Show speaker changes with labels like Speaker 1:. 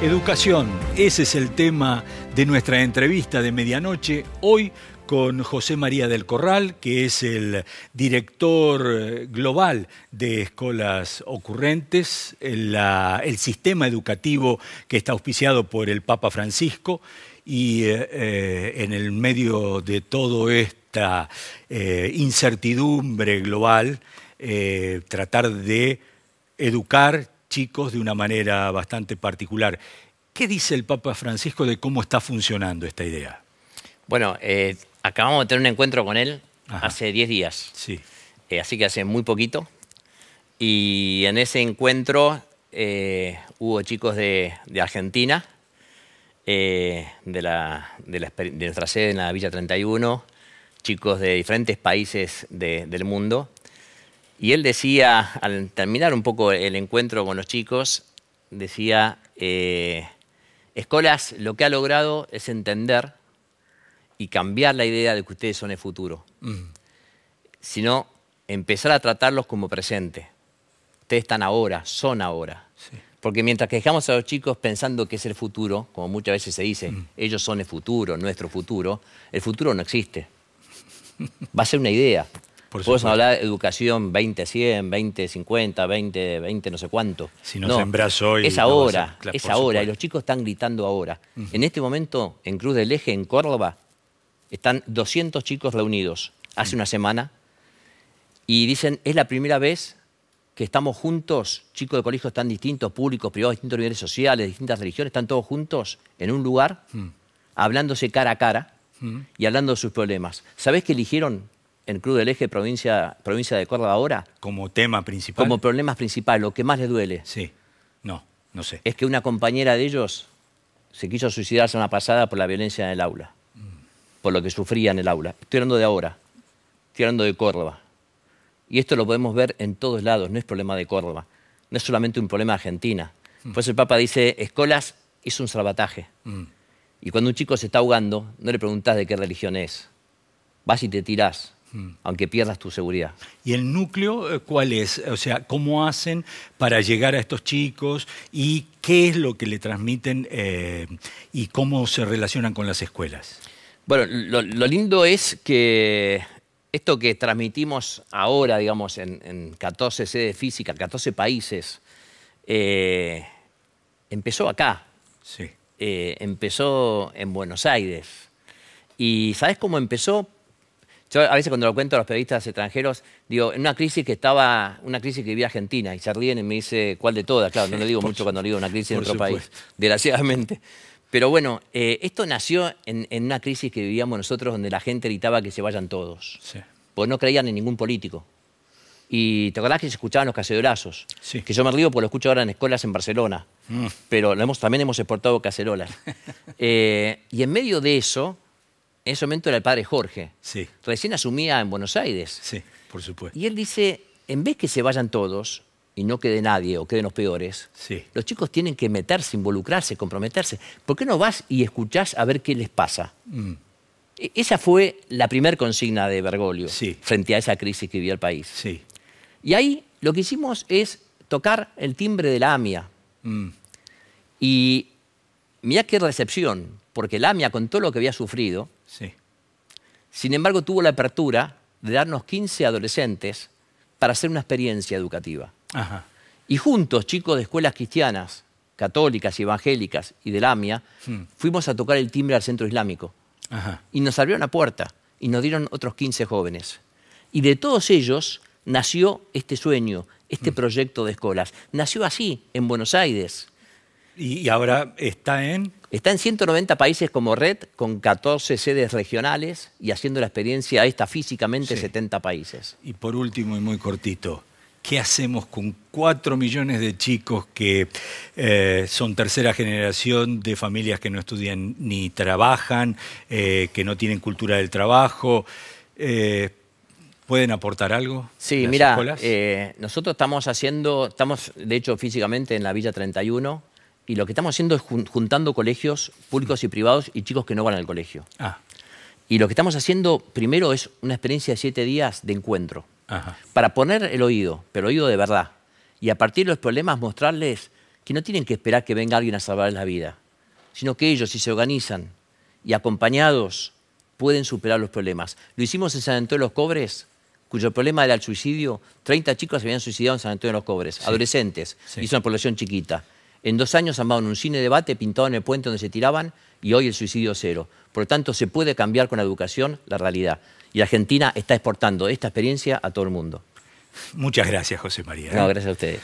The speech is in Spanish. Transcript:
Speaker 1: Educación, ese es el tema de nuestra entrevista de medianoche hoy con José María del Corral, que es el director eh, global de escuelas Ocurrentes, el, sistema educativo que está auspiciado por el Papa Francisco y eh, eh, en el medio de todo esto esta eh, incertidumbre global, eh, tratar de educar chicos de una manera bastante particular. ¿Qué dice el Papa Francisco de cómo está funcionando esta idea?
Speaker 2: Bueno, eh, acabamos de tener un encuentro con él hace 10 días. Sí. así que hace muy poquito. Y en ese encuentro hubo chicos de, Argentina, de, la, de, nuestra sede en la Villa 31, chicos de diferentes países del mundo. Y él decía, al terminar un poco el encuentro con los chicos, decía, eh, Escolas lo que ha logrado es entender y cambiar la idea de que ustedes son el futuro, mm. sino empezar a tratarlos como presente. Ustedes están ahora, son ahora. Porque mientras que dejamos a los chicos pensando que es el futuro, como muchas veces se dice, mm. ellos son el futuro, nuestro futuro, el futuro no existe. va a ser una idea. Podemos hablar de educación 20-100, 20-50, 20, 20 no sé cuánto. Si no, no sembras hoy... Es ahora, es ahora, y los chicos están gritando ahora. En este momento, en Cruz del Eje, en Córdoba, están 200 chicos reunidos hace una semana y dicen, es la primera vez que estamos juntos, chicos de colegios tan distintos, públicos, privados, distintos niveles sociales, distintas religiones, están todos juntos en un lugar, hablándose cara a cara y hablando de sus problemas. ¿Sabés qué eligieron en Cruz del Eje, provincia, provincia de Córdoba ahora? Como tema principal. Como problemas principal, lo que más les duele. Sí, no, no sé. Es que una compañera de ellos se quiso suicidar la semana pasada por la violencia en el aula, mm. por lo que sufría en el aula. Estoy hablando de ahora, estoy hablando de Córdoba. Y esto lo podemos ver en todos lados, no es problema de Córdoba, no es solamente un problema de Argentina. Uh el Papa dice, Escolas hizo un salvataje. Mm. Y cuando un chico se está ahogando, no le preguntas de qué religión es. Vas y te tirás, hmm. aunque pierdas tu seguridad. ¿Y el núcleo eh, cuál es? O sea, ¿cómo
Speaker 1: hacen para llegar a estos chicos y qué es lo que le transmiten eh, y cómo se relacionan con las escuelas?
Speaker 2: Bueno, lo, lindo es que esto que transmitimos ahora, digamos, en, 14 sedes físicas, 14 países, eh, empezó acá. Sí. Eh, empezó en Buenos Aires. ¿Y sabes cómo empezó? Yo a veces cuando lo cuento a los periodistas extranjeros, digo, en una crisis que estaba, una crisis que vivía Argentina, y se ríen y me dice, ¿cuál de todas? Claro, no le digo mucho cuando le digo una crisis en otro país, desgraciadamente. Pero bueno, eh, esto nació en, en, una crisis que vivíamos nosotros donde la gente gritaba que se vayan todos. Sí. Porque no creían en ningún político. Y te acordás que se escuchaban los cacerolazos. Que yo me río porque lo escucho ahora en escuelas en Barcelona. Mm. Pero también hemos exportado cacerolas. Eh, y en medio de eso, en ese momento era el padre Jorge. Sí. Recién asumía en Buenos Aires. Sí, por supuesto. Y él dice, en vez que se vayan todos y no quede nadie o queden los peores, los chicos tienen que meterse, involucrarse, comprometerse. ¿Por qué no vas y escuchás a ver qué les pasa? Mm. E-, esa fue la primer consigna de Bergoglio frente a esa crisis que vivió el país. Sí. Y ahí lo que hicimos es tocar el timbre de la AMIA. Mm. Y mirá qué recepción, porque la AMIA, con todo lo que había sufrido, sí. sin embargo tuvo la apertura de darnos 15 adolescentes para hacer una experiencia educativa. Y juntos, chicos de escuelas cristianas, católicas y evangélicas y de la AMIA, mm. fuimos a tocar el timbre al centro islámico. Y nos abrieron la puerta y nos dieron otros 15 jóvenes. Y de todos ellos, nació este sueño, este mm. proyecto de escuelas. Nació así, en Buenos Aires. ¿Y ahora está en? Está en 190 países como red, con 14 sedes regionales y haciendo la experiencia esta físicamente 70 países.
Speaker 1: Y por último y muy cortito, ¿qué hacemos con 4 millones de chicos que eh, son tercera generación de familias que no estudian ni trabajan, eh, que no tienen cultura del trabajo?
Speaker 2: Eh, ¿Pueden aportar algo? Sí, mira, eh, nosotros estamos haciendo, estamos de hecho físicamente en la Villa 31 y lo que estamos haciendo es juntando colegios públicos y privados y chicos que no van al colegio. Ah. Y lo que estamos haciendo primero es una experiencia de siete días de encuentro Ajá. para poner el oído, pero oído de verdad. Y a partir de los problemas mostrarles que no tienen que esperar que venga alguien a salvarles la vida, sino que ellos si se organizan y acompañados pueden superar los problemas. Lo hicimos en San Antonio de los Cobres cuyo problema era el suicidio. 30 chicos se habían suicidado en San Antonio de los Cobres, adolescentes, y es una población chiquita. En dos años en un cine debate pintado en el puente donde se tiraban y hoy el suicidio cero. Por lo tanto, se puede cambiar con la educación la realidad. Y Argentina está exportando esta experiencia a todo el mundo.
Speaker 1: Muchas gracias,
Speaker 2: José María. ¿eh? No, gracias a ustedes.